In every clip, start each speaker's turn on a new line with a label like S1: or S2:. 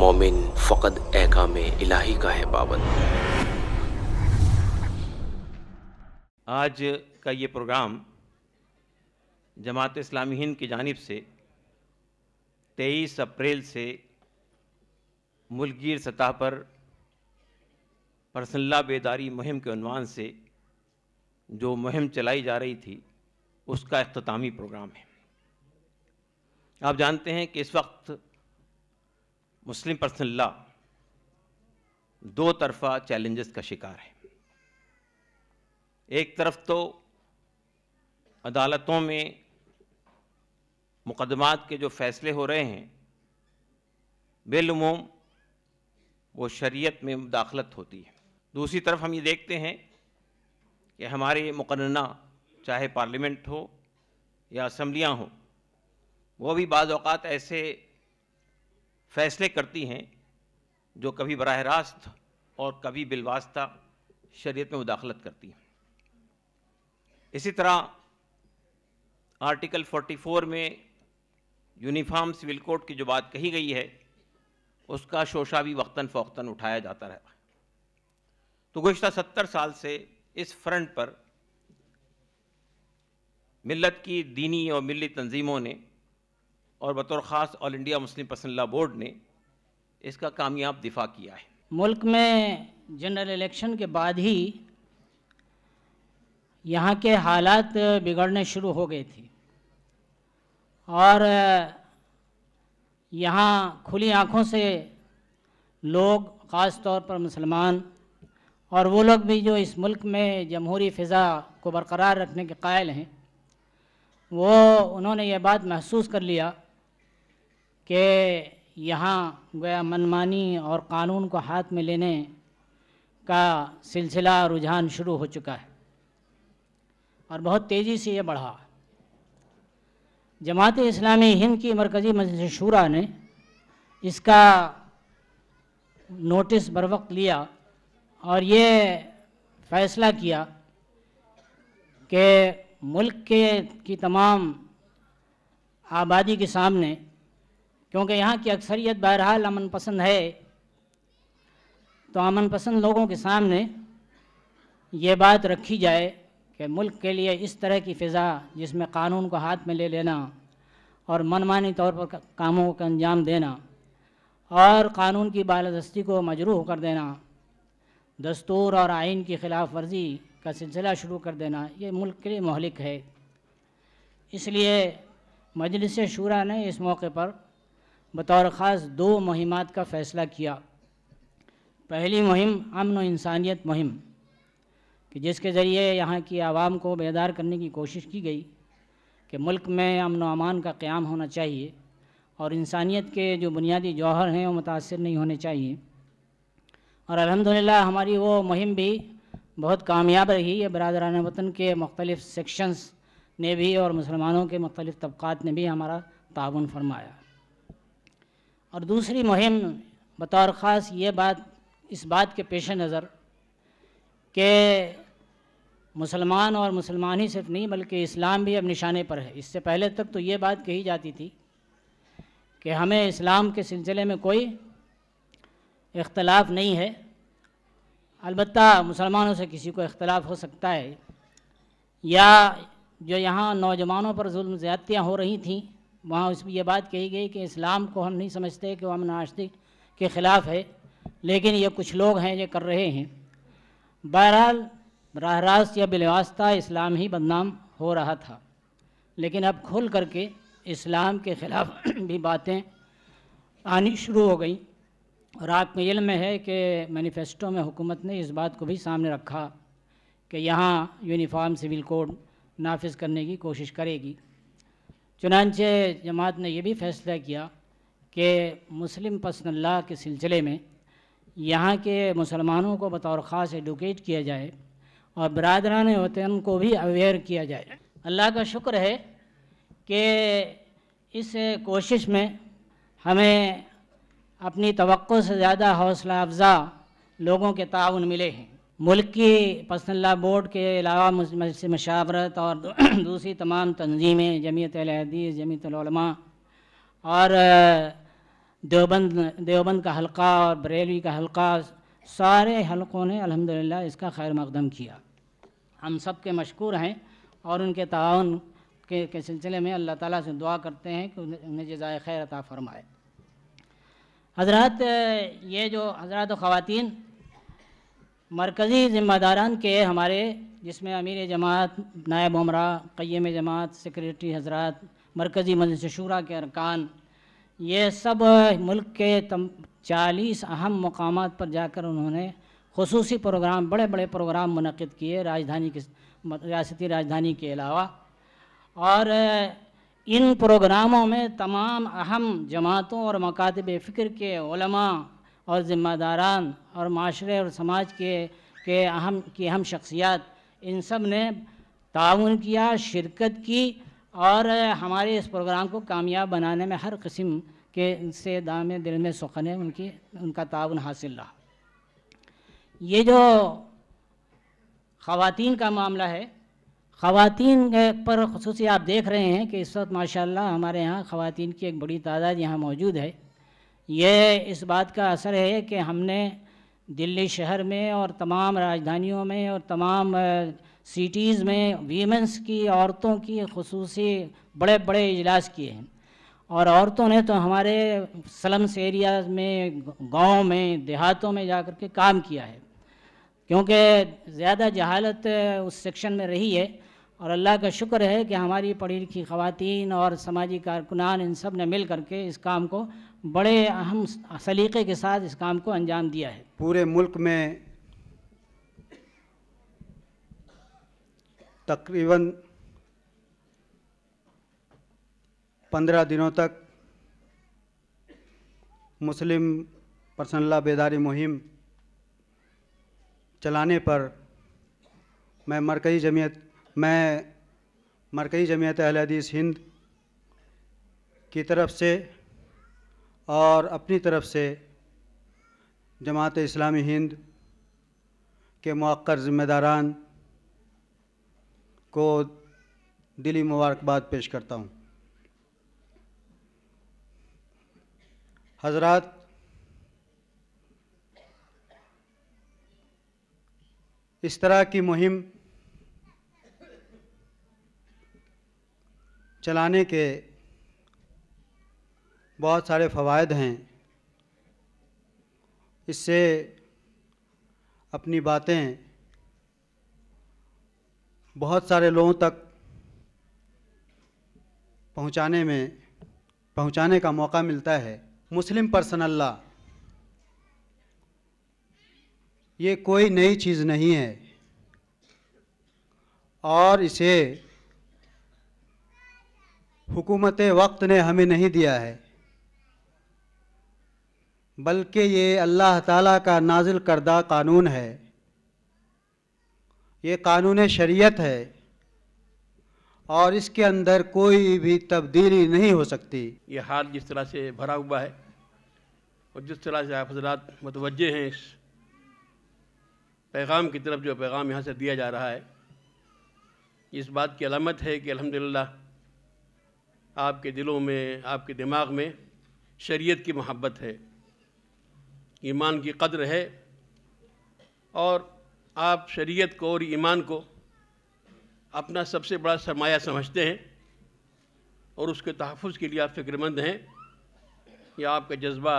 S1: मोमिन फ़कत में इलाही का है पाबंद आज का ये प्रोग्राम जमात इस्लामी हिंद की जानब से 23 अप्रैल से मुलगीर सतह पर परसल्ला बेदारी मुहिम के अनवान से जो मुहिम चलाई जा रही थी उसका अख्तामी प्रोग्राम है आप जानते हैं कि इस वक्त मुस्लिम पर्सनल लॉ दो तरफा चैलेंजेस का शिकार है एक तरफ तो अदालतों में मुकदमात के जो फैसले हो रहे हैं बेलुमूम वो शरीयत में मुदाखलत होती है दूसरी तरफ हम ये देखते हैं कि हमारे मुकन्ना चाहे पार्लियामेंट हो या असम्बलियाँ हों वो भी बाज़ ऐसे फैसले करती हैं जो कभी बरह रास्त और कभी बिलवास्ता शरीयत में मुदाखलत करती हैं इसी तरह आर्टिकल 44 में यूनिफॉर्म सिविल कोड की जो बात कही गई है उसका शोशा भी वक्ता फ़ौता उठाया जाता रहा तो गुज्त सत्तर साल से इस फ्रंट पर मिलत की दीनी और मिली तंजीमों ने और बतौर ख़ास All India Muslim Personal Law Board ने इसका कामयाब दिफा किया है
S2: मुल्क में जनरल इलेक्शन के बाद ही यहाँ के हालात बिगड़ने शुरू हो गए थे और यहाँ खुली आँखों से लोग ख़ास तौर पर मुसलमान और वो लोग भी जो इस मुल्क में जमहूरी फ़िज़ा को बरकरार रखने के कायल हैं वो उन्होंने ये बात महसूस कर लिया कि यहाँ गया मनमानी और कानून को हाथ में लेने का सिलसिला रुझान शुरू हो चुका है और बहुत तेज़ी से ये बढ़ा जमात इस्लामी हिंद की मरकज़ी मजलिस शूरा ने इसका नोटिस बर वक्त लिया और ये फैसला किया कि मुल्क के की तमाम आबादी के सामने क्योंकि यहाँ की अक्सरियत बहरहाल अमन पसंद है तो अमन पसंद लोगों के सामने ये बात रखी जाए कि मुल्क के लिए इस तरह की फ़िज़ा जिसमें कानून को हाथ में ले लेना और मनमानी तौर पर कामों का अंजाम देना और कानून की बालादस्ती को मजरूह कर देना दस्तूर और आइन की ख़िलाफ़ वर्जी का सिलसिला शुरू कर देना ये मुल्क के लिए महलिक है इसलिए मजलिस शूरा ने इस मौके पर बतौर ख़ास दो मुहिमात का फ़ैसला किया पहली मुहिम अमन व इंसानियत मुहिम कि जिसके ज़रिए यहाँ की आवाम को बेदार करने की कोशिश की गई कि मुल्क में अमन व अमान का क़्याम होना चाहिए और इंसानियत के जो बुनियादी जौहर हैं वो मुतासर नहीं होने चाहिए और अल्हम्दुलिल्लाह हमारी वो मुहिम भी बहुत कामयाब रही है बरदरान वतन के मुख्तलिफ़ सेक्शंस ने भी और मुसलमानों के मुख्तलिफ़ तबक़ात ने भी हमारा ताउन फरमाया और दूसरी मुहिम बतौर ख़ास ये बात इस बात के पेश नज़र के मुसलमान और मुसलमान ही सिर्फ नहीं बल्कि इस्लाम भी अब निशाने पर है इससे पहले तक तो ये बात कही जाती थी कि हमें इस्लाम के सिलसिले में कोई इख्तलाफ नहीं है अलबत् मुसलमानों से किसी को इख्तलाफ हो सकता है या जो यहाँ नौजवानों पर जुल्म ज़्यादतियाँ हो रही थीं वहाँ उसमें यह बात कही गई कि इस्लाम को हम नहीं समझते कि हम नाश्ते के ख़िलाफ़ है लेकिन ये कुछ लोग हैं ये कर रहे हैं बहरहाल राह रास्त या बिलवास्ता इस्लाम ही बदनाम हो रहा था लेकिन अब खुल करके इस्लाम के ख़िलाफ़ भी बातें आनी शुरू हो गई और आपके इल्म है कि मैनिफेस्टो में हुकूमत ने इस बात को भी सामने रखा कि यहाँ यूनिफॉर्म सिविल कोड नाफिज करने की कोशिश करेगी चुनानचे जमात ने यह भी फैसला किया कि मुस्लिम पसनल्ला के सिलसिले में यहाँ के मुसलमानों को बतौर ख़ास एडोकेट किया जाए और बरदरान वतन को भी अवेयर किया जाए अल्लाह का शुक्र है कि इस कोशिश में हमें अपनी तो से ज़्यादा हौसला अफजा लोगों के ताउन मिले हैं मुल्क की पर्सनल ला बोर्ड के अलावा मशावरत और दूसरी तमाम तंजीमें जमीयत हदीस जमीयत और देवबंद देवबंद का हलका और बरेलवी का हलका सारे हलकों ने अल्हम्दुलिल्लाह इसका खैर मकदम किया हम सब के मशहूर हैं और उनके ताउन के, के सिलसिले में अल्लाह ताला से दुआ करते हैं कि उन्हें जजाय खैर अता फरमाए हजरत ये जो हजरत ख़वातीन मरकज़ी ज़िम्मेदारान के हमारे जिसमें अमीर जमात नायब उमरा क़यम जमात सेक्रेटरी हजरात मरकज़ी मजलिस शूरा के अरकान ये सब मुल्क के तम चालीस अहम मकाम पर जाकर उन्होंने खसूस प्रोग्राम बड़े बड़े प्रोग्राम मनद किए राजधानी के रियासती राजधानी के अलावा और इन प्रोग्रामों में तमाम अहम जमातों और मकातब फ़िक्र के और ज़िम्मेदारान और माशरे और समाज के के अहम की अहम शख्सियात इन सब ने ताउन किया शिरकत की और हमारे इस प्रोग्राम को कामयाब बनाने में हर किस्म के से दाम दिल में सुखने उनकी उनका ताउन हासिल रहा ये जो ख़वातीन का मामला है ख़वातीन पर खसूस आप देख रहे हैं कि इस वक्त माशाल्लाह हमारे यहाँ ख़वातीन की एक बड़ी तादाद यहाँ मौजूद है यह इस बात का असर है कि हमने दिल्ली शहर में और तमाम राजधानियों में और तमाम सिटीज़ में वीमेंस की औरतों की खसूस बड़े बड़े इजलास किए हैं और औरतों ने तो हमारे स्लम्स एरियाज में गांव में देहातों में जा कर के काम किया है क्योंकि ज़्यादा जहालत उस सेक्शन में रही है और अल्लाह का शुक्र है कि हमारी पढ़ी लिखी खातन और समाजी कारकुनान इन सब ने मिल करके इस काम को बड़े अहम सलीक़े के साथ इस काम को अंजाम दिया है
S3: पूरे मुल्क में तकरीबन पंद्रह दिनों तक मुस्लिम पर्सनला बेदारी मुहिम चलाने पर मैं मरकज़ी जमीयत मैं मरकज़ी जमीयत अहलदीस हिंद की तरफ से और अपनी तरफ से जमात इस्लामी हिंद के मौक़र ज़िम्मेदारान को दिली मुबारकबाद पेश करता हूँ हजरत इस तरह की मुहिम चलाने के बहुत सारे फ़वाद हैं इससे अपनी बातें बहुत सारे लोगों तक पहुंचाने में पहुंचाने का मौका मिलता है मुस्लिम पर्सनल्ला ये कोई नई चीज़ नहीं है और इसे हुकूमत वक्त ने हमें नहीं दिया है बल्कि ये अल्लाह ताला का नाजिल करदा कानून है ये कानून शरीयत है और इसके अंदर कोई भी तब्दीली नहीं हो सकती
S4: ये हाल जिस तरह से भरा हुआ है और जिस तरह से आप हजरात मतवजह हैं इस पैगाम की तरफ जो पैगाम यहाँ से दिया जा रहा है इस बात की अलामत है कि अल्हम्दुलिल्लाह आपके दिलों में आपके दिमाग में शरीयत की मोहब्बत है ईमान की कदर है और आप शरीयत को और ईमान को अपना सबसे बड़ा सरमाया समझते हैं और उसके तहफ़ के लिए आप फ़िक्रमंद हैं या आपका जज्बा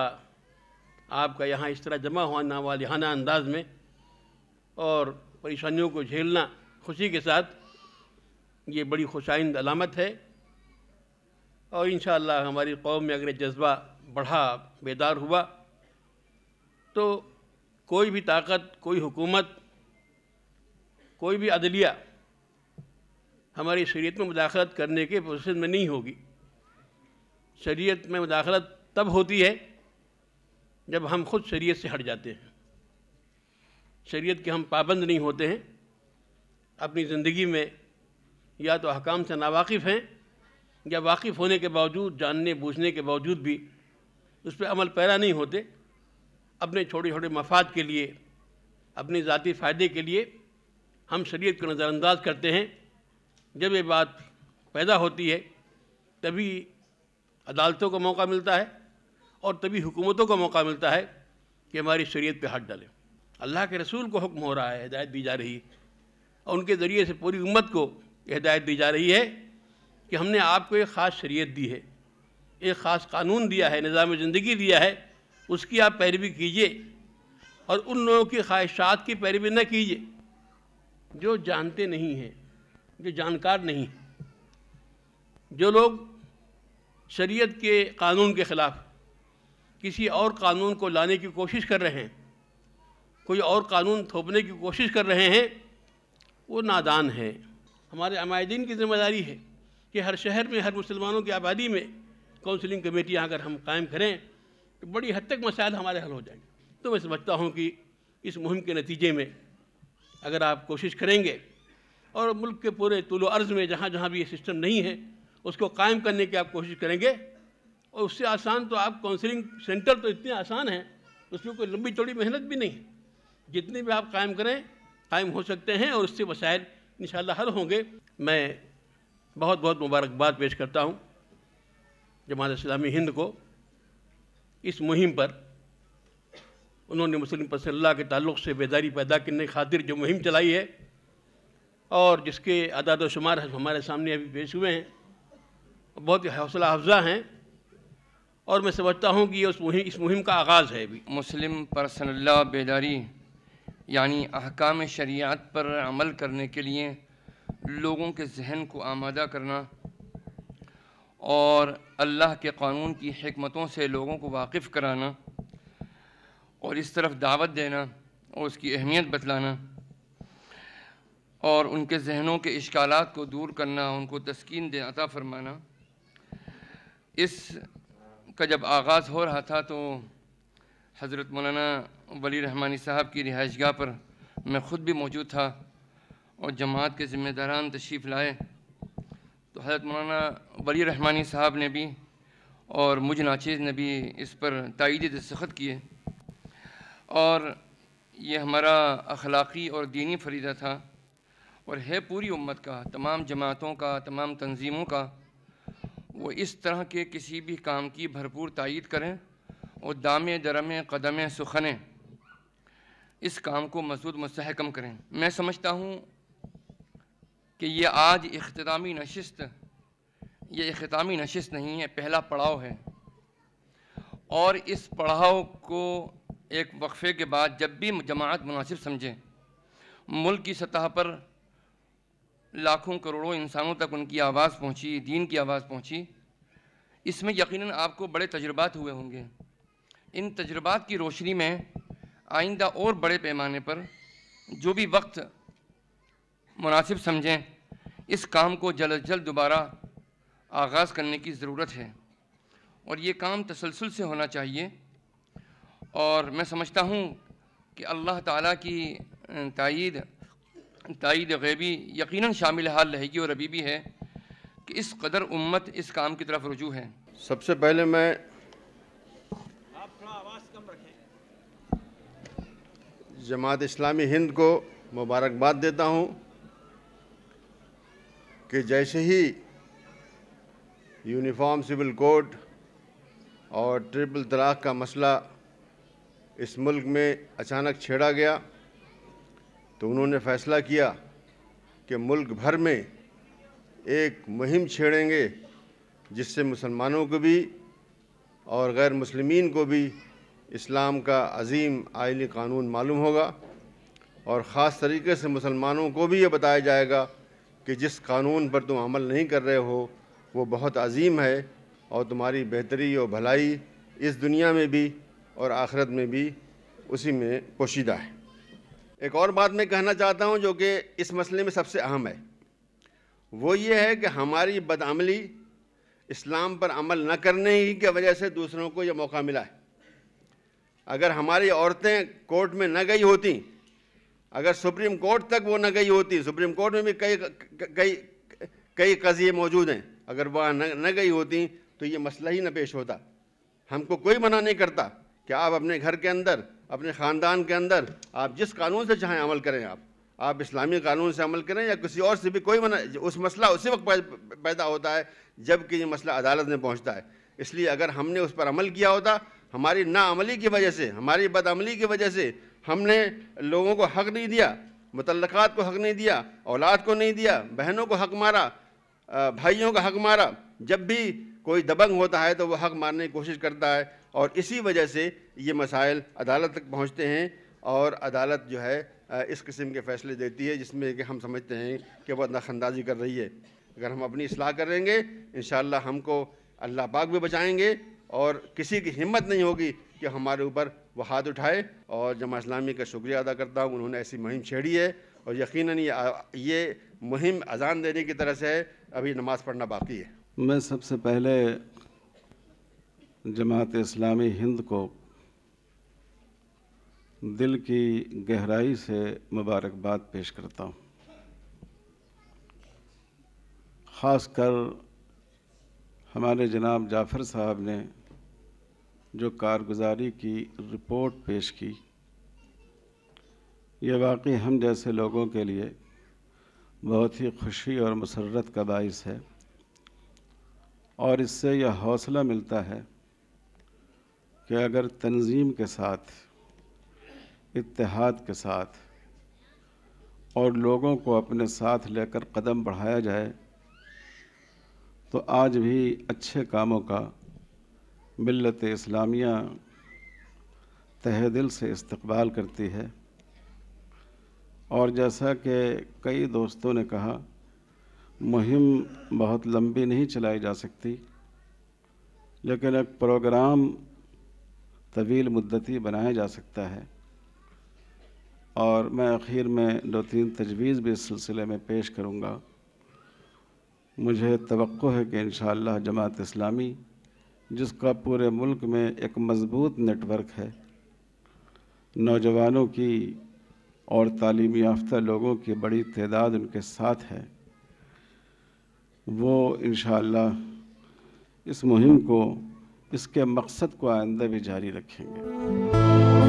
S4: आपका यहाँ इस तरह जमा होना वालहाना अंदाज में और परेशानियों को झेलना खुशी के साथ ये बड़ी खुशाइंद अलामत है और इन हमारी कौम में अगर जज्बा बढ़ा बेदार हुआ तो कोई भी ताकत कोई हुकूमत कोई भी अदलिया हमारी शरीयत में मुदाखलत करने के पोजिशन में नहीं होगी शरीयत में मुदाखलत तब होती है जब हम खुद शरीयत से हट जाते हैं शरीयत के हम पाबंद नहीं होते हैं अपनी ज़िंदगी में या तो हकाम से नावाकिफ़ हैं या वाकिफ़ होने के बावजूद जानने बूझने के बावजूद भी उस पर अमल पैरा नहीं होते अपने छोटे छोटे मफाद के लिए अपने ज़ाती फ़ायदे के लिए हम शरीयत को नज़रअंदाज करते हैं जब ये बात पैदा होती है तभी अदालतों को मौका मिलता है और तभी हुकूमतों को मौका मिलता है कि हमारी शरीयत पे हाथ डालें अल्लाह के रसूल को हुक्म हो रहा है हिदायत दी जा रही है और उनके ज़रिए से पूरी उम्मत को हिदायत दी जा रही है कि हमने आपको एक ख़ास शरीयत दी है एक ख़ास कानून दिया है निज़ाम ज़िंदगी दिया है उसकी आप पैरवी कीजिए और उन लोगों की ख्वाहिशात की पैरवी न कीजिए जो जानते नहीं हैं जो जानकार नहीं जो लोग शरीयत के कानून के ख़िलाफ़ किसी और कानून को लाने की कोशिश कर रहे हैं कोई और कानून थोपने की कोशिश कर रहे हैं वो नादान है हमारे अमायदीन की जिम्मेदारी है कि हर शहर में हर मुसलमानों की आबादी में काउंसलिंग कमेटियाँ अगर हम कायम करें तो बड़ी हद तक मसाइल हमारे हल हो जाएंगे तो मैं समझता हूँ कि इस मुहिम के नतीजे में अगर आप कोशिश करेंगे और मुल्क के पूरे तुल अर्ज़ में जहाँ जहाँ भी ये सिस्टम नहीं है उसको कायम करने की आप कोशिश करेंगे और उससे आसान तो आप काउंसलिंग सेंटर तो इतने आसान हैं उसमें कोई लंबी चौड़ी मेहनत भी नहीं है जितने भी आप कायम करें कायम हो सकते हैं और उससे वसायल इन हल होंगे मैं बहुत बहुत मुबारकबाद पेश करता हूँ जमात इस्लामी हिंद को इस मुहिम पर उन्होंने मुस्लिम पसल्ला के ताल्लुक से बेदारी पैदा करने खातिर जो मुहिम चलाई है और जिसके अदाद शुमार हमारे सामने अभी पेश
S5: हुए हैं बहुत ही हौसला अफजा हैं और मैं समझता हूँ कि ये उस मुहिम इस मुहिम का आगाज़ है अभी मुस्लिम पर्सनल्ला बेदारी यानी अहकाम शरियात पर अमल करने के लिए लोगों के जहन को आमादा करना और अल्लाह के कानून की हमतों से लोगों को वाकिफ़ कराना और इस तरफ दावत देना और उसकी अहमियत बतलाना और उनके जहनों के इश्कालात को दूर करना उनको तस्किन दे अता फ़रमाना इस का जब आगाज़ हो रहा था तो हज़रत मौलाना वली रहमानी साहब की रिहाइश गाह पर मैं ख़ुद भी मौजूद था और जमात के ज़िम्मेदारान तशरीफ़ लाए तो हज़रत मौलाना वली रहमानी साहब ने भी और मुझ नाचेज़ ने भी इस पर तइद दस्तखत किए और ये हमारा अखलाक़ी और दीनी फरीदा था और है पूरी उम्मत का तमाम जमातों का तमाम तंजीमों का वो इस तरह के किसी भी काम की भरपूर तइद करें और दाम दरमे कदम सुखने इस काम को मजबूत मस्तकम करें मैं समझता हूँ कि ये आज अख्तामी नशस्त ये अख्तामी नशस्त नहीं है पहला पड़ाव है और इस पड़ाव को एक वक्फ़े के बाद जब भी जमात मुनासिब समझें मुल्क की सतह पर लाखों करोड़ों इंसानों तक उनकी आवाज़ पहुंची, दीन की आवाज़ पहुंची। इसमें यकीनन आपको बड़े तजुर्बात हुए होंगे इन तजुर्बात की रोशनी में आइंदा और बड़े पैमाने पर जो भी वक्त मुनासिब समझें इस काम को जल्द जल्द दोबारा आगाज़ करने की ज़रूरत है और ये काम तसलसल से होना चाहिए और मैं समझता हूँ कि अल्लाह ताला की तइद तइद गैबी यकीनन शामिल हाल रहेगी और अभी भी है कि इस कदर उम्मत इस काम की तरफ रुजू है
S6: सबसे पहले मैं आप आवाज़ कम रखें जमात इस्लामी हिंद को मुबारकबाद देता हूँ कि जैसे ही यूनिफॉर्म सिविल कोड और ट्रिपल तलाक का मसला इस मुल्क में अचानक छेड़ा गया तो उन्होंने फैसला किया कि मुल्क भर में एक मुहिम छेड़ेंगे जिससे मुसलमानों को भी और गैर मुसलमान को भी इस्लाम का अजीम आयली कानून मालूम होगा और ख़ास तरीके से मुसलमानों को भी ये बताया जाएगा कि जिस कानून पर तुम अमल नहीं कर रहे हो वो बहुत अजीम है और तुम्हारी बेहतरी और भलाई इस दुनिया में भी और आखिरत में भी उसी में पोशीदा है एक और बात मैं कहना चाहता हूँ जो कि इस मसले में सबसे अहम है वो ये है कि हमारी बदअमली इस्लाम पर अमल न करने ही की वजह से दूसरों को यह मौका मिला है अगर हमारी औरतें कोर्ट में न गई होती अगर सुप्रीम कोर्ट तक वो न गई होती सुप्रीम कोर्ट में भी कई कई कई कज़िए मौजूद हैं अगर वहाँ न, न गई होती तो ये मसला ही न पेश होता हमको कोई मना नहीं करता कि आप अपने घर के अंदर अपने ख़ानदान के अंदर आप जिस कानून से चाहें अमल करें आप आप इस्लामी कानून से अमल करें या किसी और से भी कोई मना उस मसला उसी वक्त पैदा होता है जबकि ये मसला अदालत में पहुँचता है इसलिए अगर हमने उस पर अमल किया होता हमारी नाअमली की वजह से हमारी बदअमली की वजह से हमने लोगों को हक नहीं दिया मुतलक़ात को हक नहीं दिया औलाद को नहीं दिया बहनों को हक मारा भाइयों का हक मारा जब भी कोई दबंग होता है तो वह हक मारने की कोशिश करता है और इसी वजह से ये मसाइल अदालत तक पहुँचते हैं और अदालत जो है इस किस्म के फ़ैसले देती है जिसमें कि हम समझते हैं कि वह नखंदाजी कर रही है अगर हम अपनी असलाह करेंगे इन हमको अल्लाह पाक भी बचाएंगे और किसी की हिम्मत नहीं होगी कि हमारे ऊपर वो हाथ उठाए और जमा इस्लामी का शुक्रिया अदा करता हूँ उन्होंने ऐसी मुहिम छेड़ी है और यकीन ये ये मुहिम अजान देने की तरह से अभी नमाज़ पढ़ना बाकी है
S7: मैं सबसे पहले जमात इस्लामी हिंद को दिल की गहराई से मुबारकबाद पेश करता हूँ ख़ास कर हमारे जनाब जाफ़र साहब ने जो कारगुजारी की रिपोर्ट पेश की ये वाकई हम जैसे लोगों के लिए बहुत ही खुशी और मसरत का बायस है और इससे यह हौसला मिलता है कि अगर तंजीम के साथ इतिहाद के साथ और लोगों को अपने साथ लेकर कदम बढ़ाया जाए तो आज भी अच्छे कामों का मिलत इस्लामिया तह दिल से इस्तबाल करती है और जैसा कि कई दोस्तों ने कहा मुहिम बहुत लंबी नहीं चलाई जा सकती लेकिन एक प्रोग्राम तवील मुद्दती बनाया जा सकता है और मैं आखिर में दो तीन तजवीज़ भी इस सिलसिले में पेश करूँगा मुझे तो है कि इन जमात इस्लामी जिसका पूरे मुल्क में एक मजबूत नेटवर्क है नौजवानों की और तालीम याफ्ता लोगों की बड़ी तदाद उनके साथ है वो इन इस मुहिम को इसके मकसद को आइंदा भी जारी रखेंगे